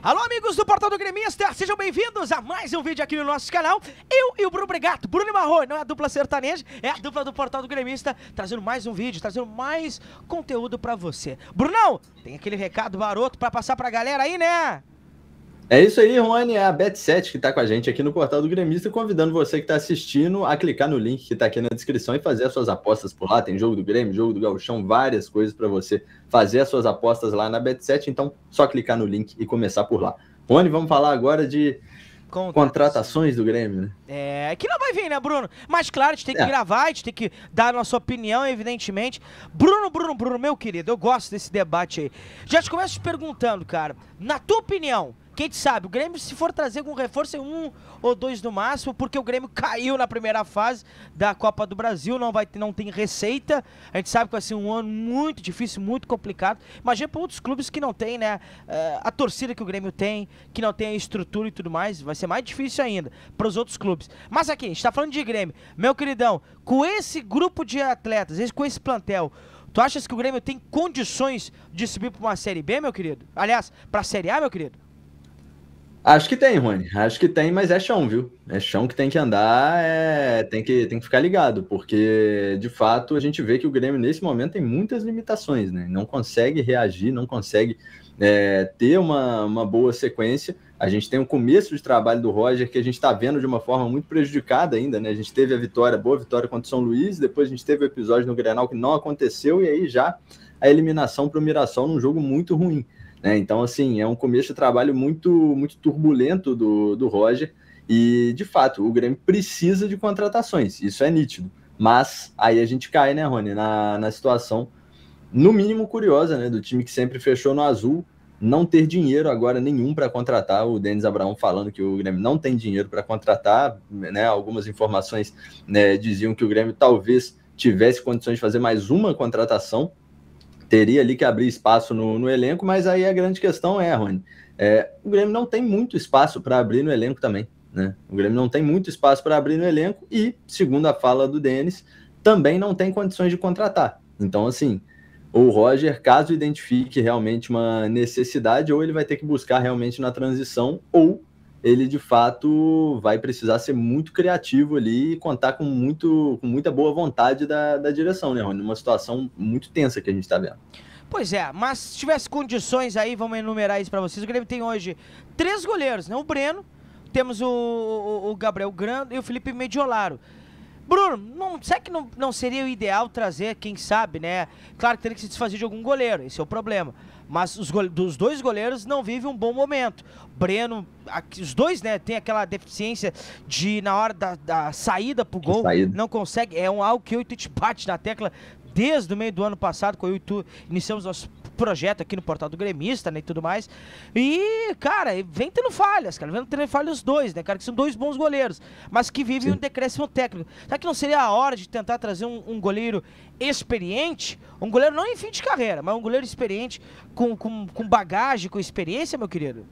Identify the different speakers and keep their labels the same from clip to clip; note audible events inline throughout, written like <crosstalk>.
Speaker 1: Alô, amigos do Portal do Gremista, sejam bem-vindos a mais um vídeo aqui no nosso canal. Eu e o Bruno Brigato, Bruno Marroi, não é a dupla sertaneja, é a dupla do Portal do Gremista, trazendo mais um vídeo, trazendo mais conteúdo pra você. Brunão, tem aquele recado baroto pra passar pra galera aí, né?
Speaker 2: É isso aí, Rony, é a Bet7 que está com a gente aqui no portal do Gremista, convidando você que está assistindo a clicar no link que está aqui na descrição e fazer as suas apostas por lá. Tem jogo do Grêmio, jogo do Gauchão, várias coisas para você fazer as suas apostas lá na Bet7. Então, só clicar no link e começar por lá. Rony, vamos falar agora de Contratações. contratações do Grêmio, né?
Speaker 1: É, que não vai vir, né, Bruno? Mas claro, a gente tem que é. gravar, a gente tem que dar a nossa opinião, evidentemente. Bruno, Bruno, Bruno, meu querido, eu gosto desse debate aí. Já te começo te perguntando, cara, na tua opinião, quem sabe, o Grêmio, se for trazer algum reforço, é um ou dois no máximo, porque o Grêmio caiu na primeira fase da Copa do Brasil, não, vai, não tem receita. A gente sabe que vai ser um ano muito difícil, muito complicado. Imagina para outros clubes que não tem, né? Eh, a torcida que o Grêmio tem, que não tem a estrutura e tudo mais, vai ser mais difícil ainda para os outros clubes. Mas aqui, a gente está falando de Grêmio. Meu queridão, com esse grupo de atletas, com esse plantel, tu achas que o Grêmio tem condições de subir para uma Série B, meu querido? Aliás, para a Série A, meu querido?
Speaker 2: Acho que tem, Rony. Acho que tem, mas é chão, viu? É chão que tem que andar, é... tem, que, tem que ficar ligado, porque de fato a gente vê que o Grêmio nesse momento tem muitas limitações, né? Não consegue reagir, não consegue é, ter uma, uma boa sequência. A gente tem o começo de trabalho do Roger que a gente está vendo de uma forma muito prejudicada ainda, né? A gente teve a vitória, boa vitória contra o São Luís, depois a gente teve o episódio no Grenal que não aconteceu, e aí já a eliminação para o Mirassol num jogo muito ruim. Né? Então, assim, é um começo de trabalho muito, muito turbulento do, do Roger. E, de fato, o Grêmio precisa de contratações, isso é nítido. Mas aí a gente cai, né, Rony, na, na situação, no mínimo curiosa, né, do time que sempre fechou no azul, não ter dinheiro agora nenhum para contratar. O Denis Abraão falando que o Grêmio não tem dinheiro para contratar, né, algumas informações né, diziam que o Grêmio talvez tivesse condições de fazer mais uma contratação, teria ali que abrir espaço no, no elenco, mas aí a grande questão é, Rony, é, o Grêmio não tem muito espaço para abrir no elenco também. Né? O Grêmio não tem muito espaço para abrir no elenco e, segundo a fala do Denis, também não tem condições de contratar. Então, assim, o Roger, caso identifique realmente uma necessidade, ou ele vai ter que buscar realmente na transição, ou ele de fato vai precisar ser muito criativo ali e contar com, muito, com muita boa vontade da, da direção, né, Rony? Uma situação muito tensa que a gente está vendo.
Speaker 1: Pois é, mas se tivesse condições aí, vamos enumerar isso para vocês. O Grêmio tem hoje três goleiros, né? O Breno, temos o, o, o Gabriel Grando e o Felipe Mediolaro. Bruno, não, será é que não, não seria o ideal trazer, quem sabe, né? Claro que teria que se desfazer de algum goleiro, esse é o problema. Mas os gole, dos dois goleiros não vive um bom momento. Breno, aqui, os dois, né, tem aquela deficiência de, na hora da, da saída pro gol, saída. não consegue. É um algo que eu e tu te bate na tecla desde o meio do ano passado, quando eu e tu iniciamos nosso projeto aqui no portal do gremista, né, e tudo mais. E, cara, vem tendo falhas, cara, vem tendo falhas os dois, né, cara, que são dois bons goleiros, mas que vivem Sim. um decréscimo técnico. Será que não seria a hora de tentar trazer um, um goleiro experiente, um goleiro não em fim de carreira, mas um goleiro experiente, com, com, com bagagem, com experiência, meu querido?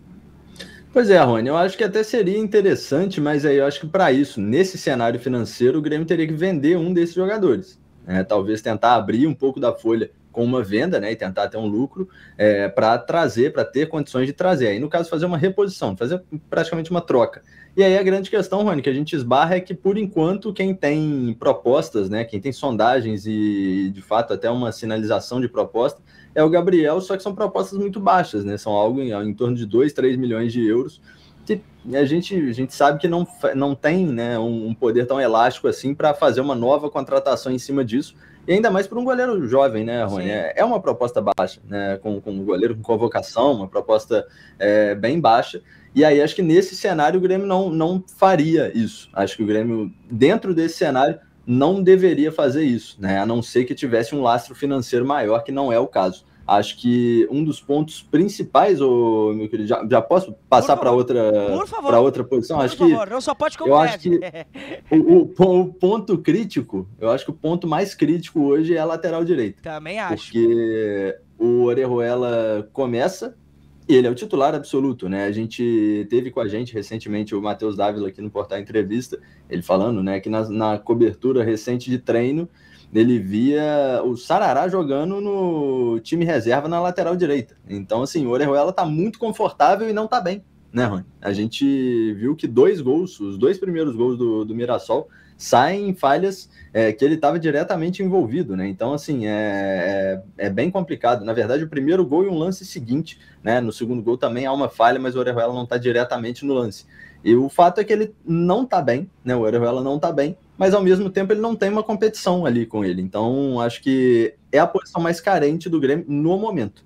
Speaker 2: Pois é, Rony, eu acho que até seria interessante, mas aí eu acho que para isso, nesse cenário financeiro, o Grêmio teria que vender um desses jogadores. Né? Talvez tentar abrir um pouco da folha com uma venda, né, e tentar ter um lucro é, para trazer, para ter condições de trazer. Aí, no caso, fazer uma reposição, fazer praticamente uma troca. E aí a grande questão, Rony, que a gente esbarra é que, por enquanto, quem tem propostas, né, quem tem sondagens e, de fato, até uma sinalização de proposta, é o Gabriel, só que são propostas muito baixas, né, são algo em, em torno de 2, 3 milhões de euros, que a gente, a gente sabe que não, não tem né, um, um poder tão elástico assim para fazer uma nova contratação em cima disso, e ainda mais para um goleiro jovem, né, Rony? É, é uma proposta baixa, né? Com, com um goleiro com convocação, uma proposta é, bem baixa. E aí acho que nesse cenário o Grêmio não, não faria isso. Acho que o Grêmio, dentro desse cenário, não deveria fazer isso, né? A não ser que tivesse um lastro financeiro maior, que não é o caso. Acho que um dos pontos principais, ô, meu querido, já, já posso passar para outra, para outra posição. Por acho favor, que não
Speaker 1: só pode eu acho que <laughs>
Speaker 2: o, o, o, ponto crítico, eu acho que o ponto mais crítico hoje é a lateral direita. Também acho. Porque o Orejuela começa e ele é o titular absoluto, né? A gente teve com a gente recentemente o Matheus Dávila aqui no Portal Entrevista, ele falando, né, que na, na cobertura recente de treino ele via o Sarará jogando no time reserva na lateral direita. Então, assim, o Orejuela tá muito confortável e não tá bem, né, Rony? A gente viu que dois gols, os dois primeiros gols do, do Mirassol, saem falhas é, que ele estava diretamente envolvido, né? Então, assim, é, é, é, bem complicado. Na verdade, o primeiro gol e um lance seguinte, né? No segundo gol também há uma falha, mas o Orejuela não está diretamente no lance. E o fato é que ele não está bem, né? O Orejuela não está bem, mas ao mesmo tempo ele não tem uma competição ali com ele. Então, acho que é a posição mais carente do Grêmio no momento.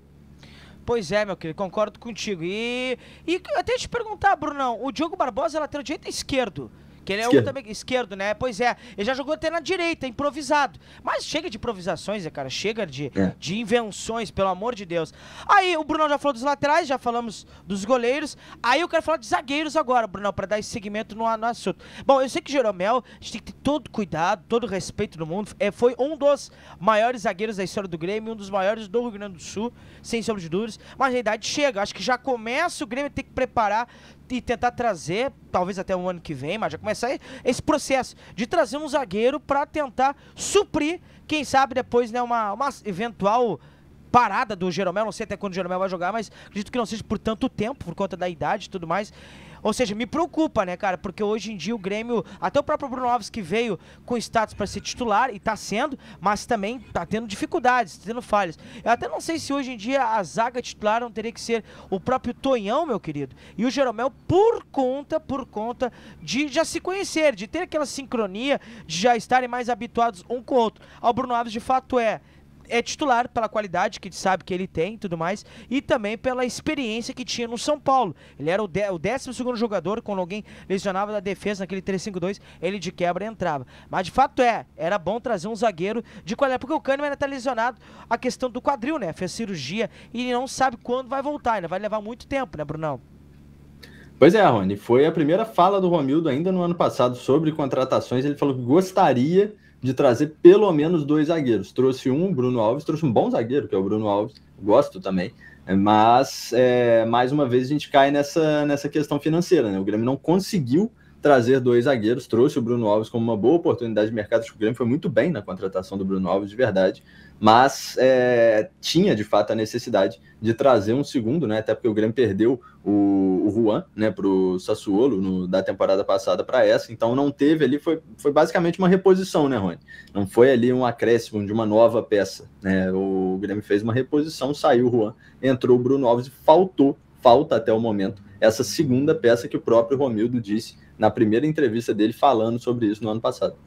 Speaker 1: Pois é, meu querido, concordo contigo. E, e até te perguntar, Brunão, o Diogo Barbosa é lateral direito ou esquerdo? Que ele é esquerdo. também esquerdo, né? Pois é. Ele já jogou até na direita, improvisado. Mas chega de improvisações, né, cara. Chega de, é. de invenções, pelo amor de Deus. Aí o Bruno já falou dos laterais, já falamos dos goleiros. Aí eu quero falar de zagueiros agora, Bruno, para dar esse segmento no, no assunto. Bom, eu sei que Jeromel, a gente tem que ter todo cuidado, todo respeito do mundo. É, foi um dos maiores zagueiros da história do Grêmio, um dos maiores do Rio Grande do Sul, sem sombra de dúvidas. Mas a idade chega. Acho que já começa o Grêmio ter que preparar e tentar trazer, talvez até o ano que vem, mas já começar esse processo de trazer um zagueiro para tentar suprir, quem sabe depois, né, uma, uma eventual parada do Jeromel, não sei até quando o Jeromel vai jogar, mas acredito que não seja por tanto tempo, por conta da idade e tudo mais. Ou seja, me preocupa, né, cara? Porque hoje em dia o Grêmio, até o próprio Bruno Alves que veio com status para ser titular e tá sendo, mas também tá tendo dificuldades, tá tendo falhas. Eu até não sei se hoje em dia a zaga titular não teria que ser o próprio Tonhão, meu querido, e o Jeromel por conta, por conta de já se conhecer, de ter aquela sincronia, de já estarem mais habituados um com o outro. Ao Bruno Alves de fato é é titular pela qualidade que sabe que ele tem e tudo mais, e também pela experiência que tinha no São Paulo. Ele era o, de, o 12 jogador, quando alguém lesionava da defesa naquele 3-5-2, ele de quebra entrava. Mas de fato é, era bom trazer um zagueiro de qualidade, porque o Kahneman ainda tá lesionado a questão do quadril, né? Fez cirurgia e não sabe quando vai voltar, ainda vai levar muito tempo, né, Brunão?
Speaker 2: Pois é, Rony, foi a primeira fala do Romildo ainda no ano passado sobre contratações. Ele falou que gostaria de trazer pelo menos dois zagueiros. Trouxe um, Bruno Alves, trouxe um bom zagueiro, que é o Bruno Alves, gosto também, é, mas é, mais uma vez a gente cai nessa, nessa questão financeira, né? O Grêmio não conseguiu trazer dois zagueiros, trouxe o Bruno Alves como uma boa oportunidade de mercado, acho que o Grêmio foi muito bem na contratação do Bruno Alves, de verdade, mas é, tinha de fato a necessidade de trazer um segundo, né, até porque o Grêmio perdeu o, o Juan né, para o Sassuolo no, da temporada passada para essa, então não teve ali, foi, foi basicamente uma reposição, né, Rony? Não foi ali um acréscimo de uma nova peça, né, o Grêmio fez uma reposição, saiu o Juan, entrou o Bruno Alves e faltou, falta até o momento, essa segunda peça que o próprio Romildo disse na primeira entrevista dele falando sobre isso no ano passado.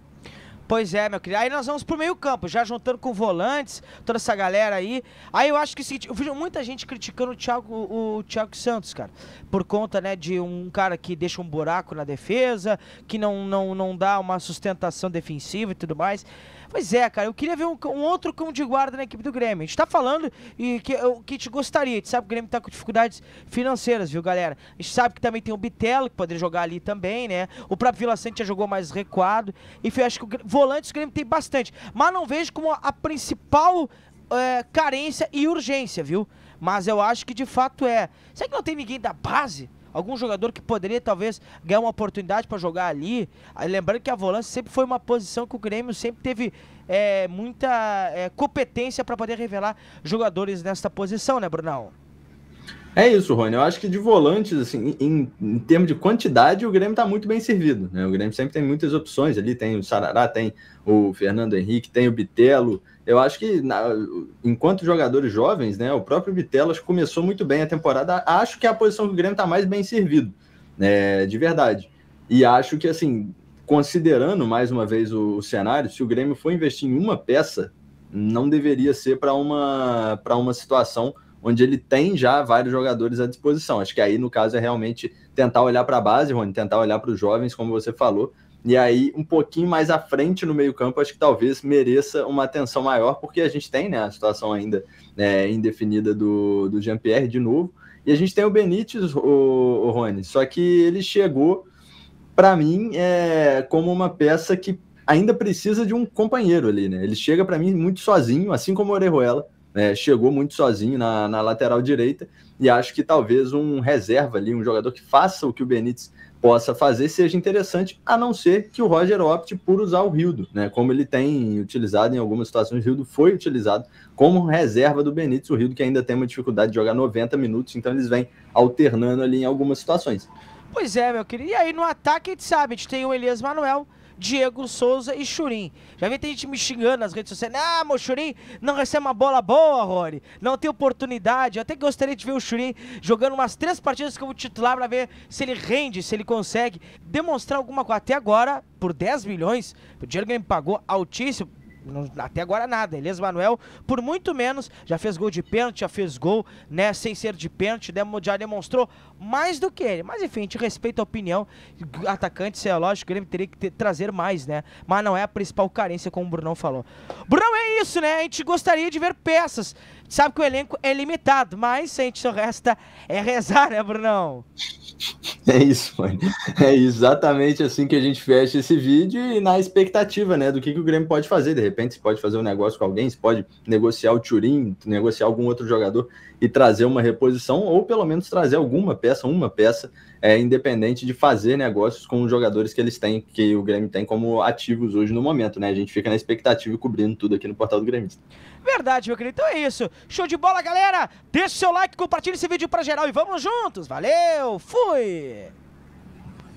Speaker 1: Pois é, meu querido. Aí nós vamos pro meio-campo, já juntando com volantes, toda essa galera aí. Aí eu acho que é o seguinte, eu vi muita gente criticando o Thiago, o, o Thiago Santos, cara. Por conta, né, de um cara que deixa um buraco na defesa, que não, não, não dá uma sustentação defensiva e tudo mais. Pois é, cara, eu queria ver um, um outro cão de guarda na equipe do Grêmio. A gente tá falando e que, eu, que a gente gostaria. A gente sabe que o Grêmio tá com dificuldades financeiras, viu, galera? A gente sabe que também tem o Bitelo, que poderia jogar ali também, né? O próprio Vila Sante já jogou mais recuado. Enfim, acho que o volantes o Grêmio tem bastante. Mas não vejo como a principal é, carência e urgência, viu? Mas eu acho que de fato é. Será que não tem ninguém da base? Algum jogador que poderia talvez ganhar uma oportunidade para jogar ali. Lembrando que a volância sempre foi uma posição que o Grêmio sempre teve é, muita é, competência para poder revelar jogadores nessa posição, né, Brunão?
Speaker 2: É isso, Rony. Eu acho que de volantes, assim, em, em termos de quantidade, o Grêmio está muito bem servido. Né? O Grêmio sempre tem muitas opções ali. Tem o Sarará, tem o Fernando Henrique, tem o Bitelo. Eu acho que, na, enquanto jogadores jovens, né, o próprio Bitelas começou muito bem a temporada. Acho que é a posição que o Grêmio está mais bem servido, né, de verdade. E acho que, assim, considerando mais uma vez o, o cenário, se o Grêmio for investir em uma peça, não deveria ser para uma, uma situação onde ele tem já vários jogadores à disposição. Acho que aí, no caso, é realmente tentar olhar para a base, Rony, tentar olhar para os jovens, como você falou. E aí, um pouquinho mais à frente no meio-campo, acho que talvez mereça uma atenção maior, porque a gente tem né, a situação ainda né, indefinida do, do Jean-Pierre de novo. E a gente tem o Benítez, o, o Rony, só que ele chegou, para mim, é, como uma peça que ainda precisa de um companheiro ali, né? Ele chega para mim muito sozinho, assim como o Orejuela né? Chegou muito sozinho na, na lateral direita e acho que talvez um reserva ali, um jogador que faça o que o Benítez possa fazer seja interessante, a não ser que o Roger opte por usar o Rildo, né? Como ele tem utilizado em algumas situações, o Rildo foi utilizado como reserva do Benítez, o Rildo que ainda tem uma dificuldade de jogar 90 minutos, então eles vêm alternando ali em algumas situações.
Speaker 1: Pois é, meu querido. E aí no ataque, a gente sabe, a gente tem o Elias Manuel, Diego Souza e Churim. Já vi tem gente me xingando nas redes sociais. Ah, meu Churim não recebe uma bola boa, Rory. Não tem oportunidade. Eu até gostaria de ver o Churim jogando umas três partidas como titular para ver se ele rende, se ele consegue demonstrar alguma coisa. Até agora, por 10 milhões, o dinheiro que ele me pagou altíssimo até agora nada. Elias Manuel, por muito menos, já fez gol de pênalti, já fez gol, né, sem ser de pênalti, já demonstrou mais do que ele. Mas enfim, a gente respeita a opinião. Atacante, é lógico, o Grêmio teria que ter, trazer mais, né? Mas não é a principal carência, como o Brunão falou. Brunão, é isso, né? A gente gostaria de ver peças. Sabe que o elenco é limitado, mas a gente só resta é rezar, né, Brunão?
Speaker 2: É isso, mano. É exatamente assim que a gente fecha esse vídeo e na expectativa, né, do que, que o Grêmio pode fazer. De repente repente você pode fazer um negócio com alguém, você pode negociar o Turin, negociar algum outro jogador e trazer uma reposição, ou pelo menos trazer alguma peça, uma peça, é, independente de fazer negócios com os jogadores que eles têm, que o Grêmio tem como ativos hoje no momento, né? A gente fica na expectativa e cobrindo tudo aqui no portal do Grêmio.
Speaker 1: Verdade, meu querido. Então é isso. Show de bola, galera! Deixe seu like, compartilhe esse vídeo pra geral e vamos juntos! Valeu! Fui!